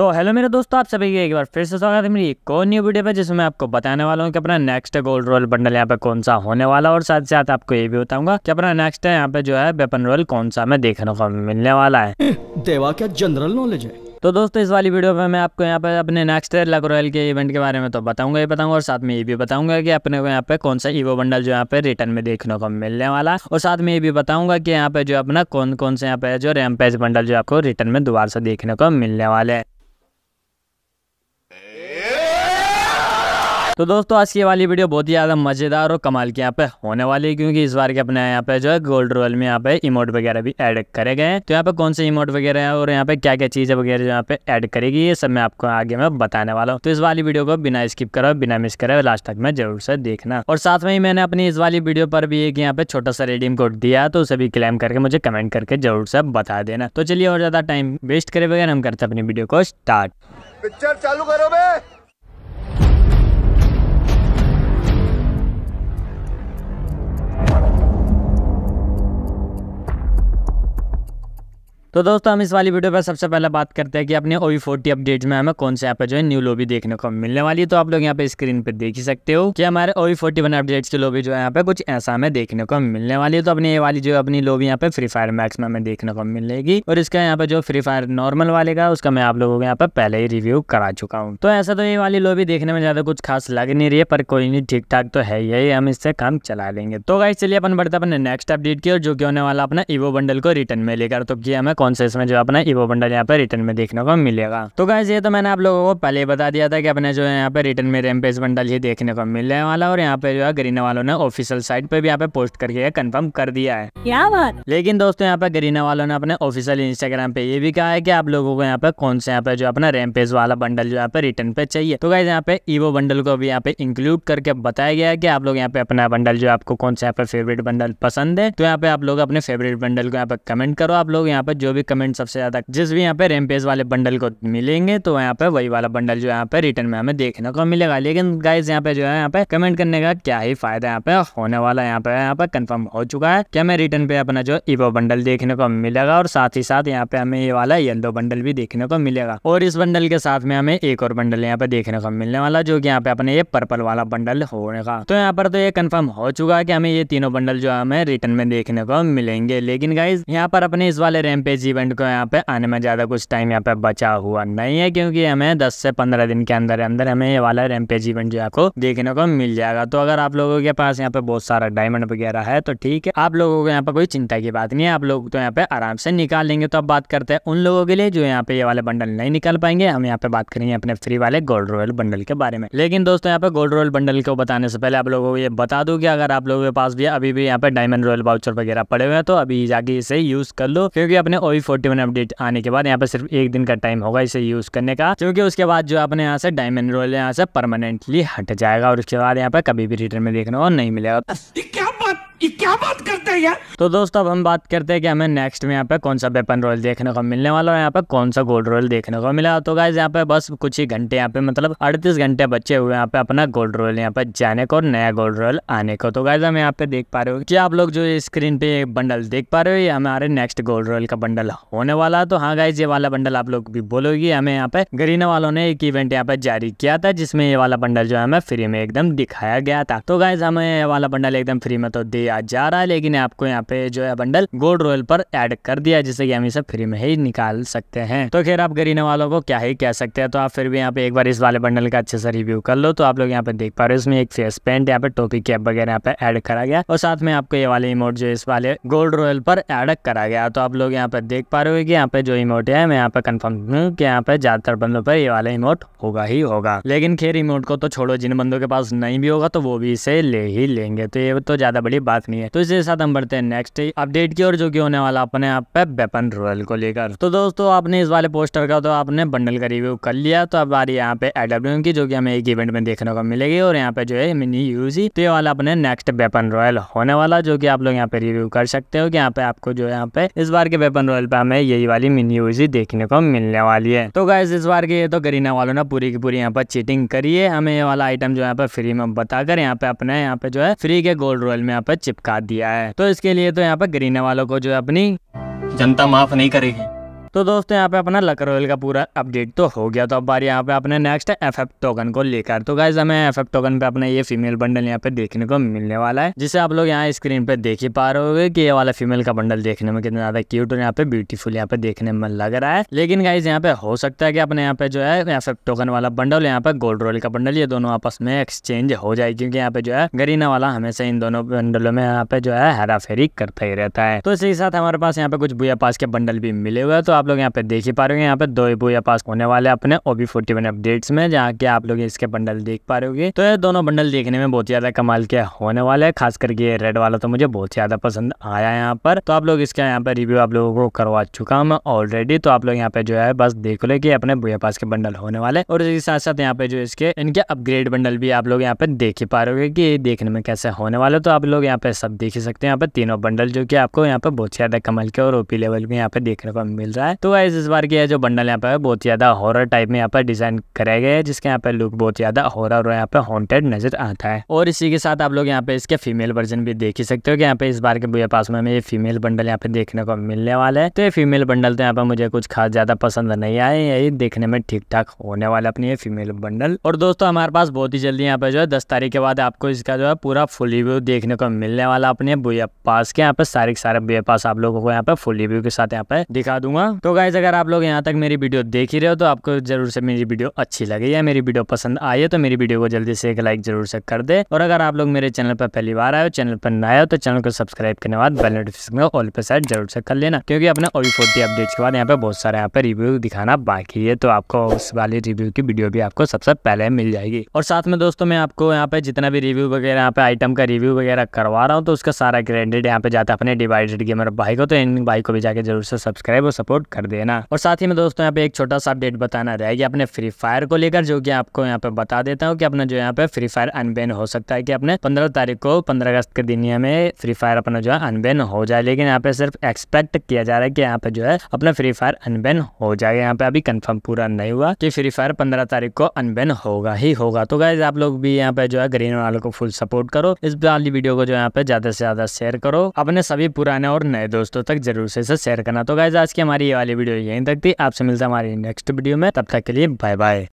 तो हेलो मेरे दोस्तों आप सभी एक बार फिर से स्वागत है मेरी कौन न्यू वीडियो पे जिसमें मैं आपको बताने वाला हूँ कि अपना नेक्स्ट गोल्ड रोल बंडल यहाँ पे कौन सा होने वाला और साथ साथ आपको ये भी बताऊंगा कि अपना नेक्स्ट है यहाँ पे जो है वेपन रोल कौन सा मैं देखने को मिलने वाला है देवा क्या जनरल नॉलेज है तो दोस्तों इस वाली वीडियो में मैं आपको यहाँ पे अपने नेक्स्ट लग रॉयल के इवेंट के बारे में तो बताऊंगा ही बताऊंगा और साथ में ये भी बताऊंगा कि अपने को यहाँ पे कौन सा ईवो बंडल जो यहाँ पे रिटर्न में देखने को मिलने वाला और साथ में ये भी बताऊंगा कि यहाँ पे जो अपना कौन कौन से यहाँ पे जो रैम बंडल जो आपको रिटर्न में दोबारा से देखने को मिलने वाले हैं तो दोस्तों आज की वाली वीडियो बहुत ही ज़्यादा मज़ेदार और कमाल की यहाँ पे होने वाली है क्योंकि इस बार के अपने यहाँ पे जो है गोल्ड रोल में यहाँ पे इमोट वगैरह भी ऐड करे गए हैं तो यहाँ पे कौन से इमोट वगैरह है और यहाँ पे क्या क्या चीज़ें वगैरह यहाँ पे ऐड करेगी ये सब मैं आपको आगे मैं बताने वाला हूँ तो इस वाली वीडियो को बिना स्किप करो बिना मिस करो लास्ट तक मैं जरूर से देखना और साथ में ही मैंने अपनी इस वाली वीडियो पर भी एक यहाँ पे छोटा सा रेडीम कोड दिया तो उसे भी क्लेम करके मुझे कमेंट करके जरूर से बता देना तो चलिए और ज़्यादा टाइम वेस्ट करे बगैर हम करते अपनी वीडियो को स्टार्ट पिक्चर चालू करो भाई तो दोस्तों हम इस वाली वीडियो पर सबसे पहले बात करते हैं कि अपने ओ फोर्टी अपडेट में हमें कौन से यहाँ पे जो है न्यू लोबी देखने को मिलने वाली है तो आप लोग यहाँ पे स्क्रीन पर देख ही सकते हो कि हमारे ओ फोर्टी वन अपडेट्स की लोबी जो है यहाँ पे कुछ ऐसा हमें देखने को मिलने वाली है तो अपनी ये वाली जो अपनी लोबी यहाँ पे फ्री फायर मैक्स में हमें देखने को मिलेगी और इसका यहाँ पे जो फ्री फायर नॉर्मल वाले का उसका मैं आप लोगों को यहाँ पे पहले ही रिव्यू करा चुका हूँ तो ऐसा तो ये वाली लोबी देखने में ज्यादा कुछ खास लग नहीं रही है पर कोई नहीं ठीक ठाक तो है ही हम इससे काम चला लेंगे तो गाइस चलिए अपन बढ़ते अपने नेक्स्ट अपडेट की और जो कि होने वाला अपना ईवो बंडल को रिटर्न में लेकर तो कि हमें कौन सा इसमें जो अपना इवो बंडल यहाँ पर रिटर्न में देखने को मिलेगा तो गाइज ये तो मैंने आप लोगों को पहले बता दिया था कि अपने जो यहाँ पर रिटर्न में रेमपेज बंडल ही देखने को मिलने वाला और यहाँ पे जो है गरीना वालों ने ऑफिशियल साइट पे भी यहाँ पे पोस्ट करके कन्फर्म कर दिया है क्या बात लेकिन दोस्तों यहाँ पे गरीना वालों ने अपने ऑफिशियल इंस्टाग्राम पे ये भी कहा है की आप लोगों को यहाँ पे कौन से यहाँ पे जो अपना रेमपेज वाला बंडल जो यहाँ पे रिटर्न पे चाहिए तो गाइज यहाँ पे ईवो बंडल को भी यहाँ पे इंक्लूड करके बताया गया है की आप लोग यहाँ पे अपना बंडल जो आपको कौन सा यहाँ पे फेवरेट बंडल पसंद है तो यहाँ पे आप लोग अपने फेवरेट बंडल को यहाँ पे कमेंट करो आप लोग यहाँ पे जो जो भी कमेंट सबसे ज़्यादा जिस भी यहाँ पे रेमपेज वाले बंडल को मिलेंगे तो यहाँ पे वही वाला बंडल जो यहाँ पे रिटर्न में हमें देखने को मिलेगा लेकिन गाइज यहाँ पे जो है यहाँ पे कमेंट करने का क्या ही फायदा यहाँ पे होने वाला यहाँ पे यहाँ पे कन्फर्म हो चुका है क्या हमें रिटर्न पे अपना जो इवो बंडल देखने को मिलेगा और साथ ही साथ यहाँ पे हमें ये वाला येलो बंडल भी देखने को मिलेगा और इस बंडल के साथ में हमें एक और बंडल यहाँ पे देखने को मिलने वाला जो की यहाँ पे अपने ये पर्पल वाला बंडल होने का तो यहाँ पर तो ये कन्फर्म हो चुका है की हमें ये तीनों बंडल जो हमें रिटर्न में देखने को मिलेंगे लेकिन गाइज यहाँ पर अपने इस वाले रेम पेज इस इवेंट को यहाँ पे आने में ज़्यादा कुछ टाइम यहाँ पे बचा हुआ नहीं है क्योंकि हमें 10 से 15 दिन के अंदर अंदर हमें ये वाला रेमपेज इवेंट जो है आपको देखने को मिल जाएगा तो अगर आप लोगों के पास यहाँ पे बहुत सारा डायमंड वगैरह है तो ठीक है आप लोगों को यहाँ पे कोई चिंता की बात नहीं है आप लोग तो यहाँ पे आराम से निकाल लेंगे तो अब बात करते हैं उन लोगों के लिए जो यहाँ पे ये वाले बंडल नहीं निकाल पाएंगे हम यहाँ पे बात करेंगे अपने फ्री वाले गोल्ड रॉयल बंडल के बारे में लेकिन दोस्तों यहाँ पे गोल्ड रॉयल बंडल को बताने से पहले आप लोगों को ये बता दू की अगर आप लोगों के पास भी अभी भी यहाँ पे डायमंड रॉयल वाउचर वगैरह पड़े हुए हैं तो अभी जाके इसे यूज कर लो क्योंकि अपने और भी फोर्टी अपडेट आने के बाद यहाँ पर सिर्फ एक दिन का टाइम होगा इसे यूज करने का क्योंकि उसके बाद जो अपने यहाँ से डायमंड रोल यहाँ से परमानेंटली हट जाएगा और उसके बाद यहाँ पर कभी भी रिटर्न में देखने को नहीं मिलेगा ये क्या बात करते हैं यार तो दोस्तों अब हम बात करते हैं कि हमें नेक्स्ट में यहाँ पे कौन सा वेपन रोल देखने को मिलने वाला है यहाँ पे कौन सा गोल्ड रोल देखने को मिला तो गाइज यहाँ पे बस कुछ ही घंटे यहाँ पे मतलब अड़तीस घंटे बचे हुए यहाँ पे अपना गोल्ड रोल यहाँ पे जाने को और नया गोल्ड रोल आने को तो गाइज हम यहाँ पे देख पा रहे हो कि आप लोग जो स्क्रीन पे बंडल देख पा रहे हो ये हमारे नेक्स्ट गोल्ड रोल का बंडल होने वाला तो हाँ गाइज ये वाला बंडल आप लोग भी बोलोगे हमें यहाँ पे गरीना वालों ने एक इवेंट यहाँ पे जारी किया था जिसमे ये वाला बंडल जो है हमें फ्री में एकदम दिखाया गया था तो गाइज हमें ये वाला बंडल एकदम फ्री में तो दिया दिया जा रहा है लेकिन आपको यहाँ पे जो है बंडल गोल्ड रॉयल पर एड कर दिया जिससे कि हम इसे फ्री में ही निकाल सकते हैं तो खैर आप गरीने वालों को क्या ही कह सकते हैं तो आप फिर भी यहाँ पे एक बार इस वाले बंडल का अच्छे से रिव्यू कर लो तो आप लोग यहाँ पे देख पा रहे हो इसमें एक फेस पेंट यहाँ पे टोपी कैप वगैरह यहाँ पे एड करा गया और साथ में आपको ये वाले इमोट जो इस वाले गोल्ड रॉयल पर एड करा गया तो आप लोग यहाँ पे देख पा रहे हो कि यहाँ पे जो इमोट है मैं यहाँ पे कन्फर्म हूँ कि यहाँ पे ज्यादातर बंदों पर ये वाला इमोट होगा ही होगा लेकिन खेर इमोट को तो छोड़ो जिन बंदों के पास नहीं भी होगा तो वो भी इसे ले ही लेंगे तो ये तो ज्यादा बड़ी बात बात नहीं है तो इसके साथ हम बढ़ते हैं नेक्स्ट अपडेट की और जो कि होने वाला अपने आप पे वेपन रॉयल को लेकर तो दोस्तों आपने इस वाले पोस्टर का तो आपने बंडल का रिव्यू कर लिया तो अब आ रही यहाँ पे एडब्ल्यू की जो कि हमें एक इवेंट में देखने को मिलेगी और यहाँ पे जो है मिनी यूजी तो ये वाला अपने नेक्स्ट वेपन रॉयल होने वाला जो कि आप लोग यहाँ पे रिव्यू कर सकते हो कि यहाँ पे आपको जो यहाँ पे इस बार के वेपन रॉयल पे हमें यही वाली मिनी यूजी देखने को मिलने वाली है तो गाय इस बार के तो करीना वालों ने पूरी की पूरी यहाँ पर चीटिंग करी है हमें ये वाला आइटम जो यहाँ पे फ्री में बताकर यहाँ पे अपने यहाँ पे जो है फ्री के गोल्ड रॉयल में यहाँ पर चिपका दिया है तो इसके लिए तो यहाँ पर गरीने वालों को जो है अपनी जनता माफ नहीं करेगी तो दोस्तों यहाँ पे अपना रोयल का पूरा अपडेट तो हो गया तो अब बार यहाँ पे अपने नेक्स्ट एफ एफ टोकन को लेकर तो गाइज हमें एफ एफ टोकन पे अपने ये फीमेल बंडल यहाँ पे देखने को मिलने वाला है जिसे आप लोग यहाँ स्क्रीन पे देख ही पा रहे हो कि ये वाला फीमेल का बंडल देखने में कितना ज्यादा क्यूट और यहाँ पे ब्यूटीफुल यहाँ पे देखने में लग रहा है लेकिन गाइज यहाँ पे हो सकता है कि अपने यहाँ पे जो है एफ टोकन वाला बंडल यहाँ पे गोल्ड रोल का बंडल ये दोनों आपस में एक्सचेंज हो जाए क्योंकि यहाँ पे जो है गरीना वाला हमेशा इन दोनों बंडलों में यहाँ पे जो है हेरा फेरी करता ही रहता है तो इसी के साथ हमारे पास यहाँ पे कुछ बुआ पास के बंडल भी मिले हुए हैं तो आप लोग यहाँ पे देख ही पा रहे हो यहाँ पे दो बुआ पास होने वाले अपने ओबी फोर्टी वन अपडेट्स में जहाँ के आप लोग इसके बंडल देख पा रहे हो तो ये दोनों बंडल देखने में बहुत ज्यादा कमाल के होने वाले है खास करके ये रेड वाला तो मुझे बहुत ज्यादा पसंद आया यहाँ पर तो आप लोग इसका यहाँ पे रिव्यू आप लोगों को करवा चुका हूँ ऑलरेडी तो आप लोग यहाँ पे जो है बस देख लो की अपने बुआ पास के बंडल होने वाले और इसके साथ साथ यहाँ पे जो इसके इनके अपग्रेड बंडल भी आप लोग यहाँ पे देख ही पा रहे हो देखने में कैसे होने वाले तो आप लोग यहाँ पे सब देख ही सकते हैं यहाँ पे तीनों बंडल जो की आपको यहाँ पे बहुत ज्यादा कमल के और ओपी लेवल में यहाँ पे देखने को मिल रहा है है तो गाइज इस बार की जो बंडल यहाँ पे बहुत ज्यादा हॉरर टाइप में यहाँ पर डिजाइन कराया गया है जिसके यहाँ पे लुक बहुत ज्यादा हॉरर और यहाँ पे हॉन्टेड नजर आता है और इसी के साथ आप लोग यहाँ पे इसके फीमेल वर्जन भी देख ही सकते हो कि यहाँ पे इस बार के बुआ पास में ये फीमेल बंडल यहाँ पे देखने को मिलने वाला है तो ये फीमेल बंडल तो यहाँ पे मुझे कुछ खास ज्यादा पसंद नहीं आए यही देखने में ठीक ठाक होने वाला अपनी ये फीमेल बंडल और दोस्तों हमारे पास बहुत ही जल्दी यहाँ पे जो है दस तारीख के बाद आपको इसका जो है पूरा फुल रिव्यू देखने को मिलने वाला अपने बुआ पास के यहाँ पे सारे सारे बुआ पास आप लोगों को यहाँ पे फुल रिव्यू के साथ यहाँ पे दिखा दूंगा तो गाइज अगर आप लोग यहाँ तक मेरी वीडियो देख ही रहे हो तो आपको जरूर से मेरी वीडियो अच्छी लगी या मेरी वीडियो पसंद आई है तो मेरी वीडियो को जल्दी से एक लाइक जरूर से कर दे और अगर आप लोग मेरे चैनल पर पहली बार आए हो चैनल पर न हो तो चैनल को सब्सक्राइब करने बाद बेल नोटिफिकेशन ऑल पे साइड जरूर से कर लेना क्योंकि अपने ओ फोर्टी अपडेट्स के बाद यहाँ पे बहुत सारे यहाँ पे रिव्यू दिखाना बाकी है तो आपको उस वाली रिव्यू की वीडियो भी आपको सबसे पहले मिल जाएगी और साथ में दोस्तों मैं आपको यहाँ पे जितना भी रिव्यू वगैरह यहाँ पे आइटम का रिव्यू वगैरह करवा रहा हूँ तो उसका सारा ग्रेडेड यहाँ पे जाता है अपने डिवाइडेड गेमर भाई को तो इन भाई को भी जाकर जरूर से सब्सक्राइब और सपोर्ट कर देना और साथ ही में दोस्तों यहाँ पे एक छोटा सा अपडेट बताना रह गया अपने फ्री फायर को लेकर जो कि आपको यहाँ पे बता देता हूँ कि अपना जो यहाँ पे फ्री फायर अनबेन हो सकता है कि अपने पंद्रह तारीख को पंद्रह अगस्त के दिन में फ्री फायर अपना जो है अनबेन हो जाए लेकिन यहाँ पे सिर्फ एक्सपेक्ट किया जा रहा है कि यहाँ पे जो है अपना फ्री फायर अनबेन हो जाएगा यहाँ पे अभी कन्फर्म पूरा नहीं हुआ की फ्री फायर पंद्रह तारीख को अनबेन होगा ही होगा तो गाइज आप लोग भी यहाँ पे जो है ग्रीन वालों को फुल सपोर्ट करो इस वाली वीडियो को जो यहाँ पे ज्यादा से ज्यादा शेयर करो अपने सभी पुराने और नए दोस्तों तक जरूर से शेयर करना तो गाइज आज की हमारी वाली वीडियो यहीं तक थी आपसे मिलता हमारी नेक्स्ट वीडियो में तब तक के लिए बाय बाय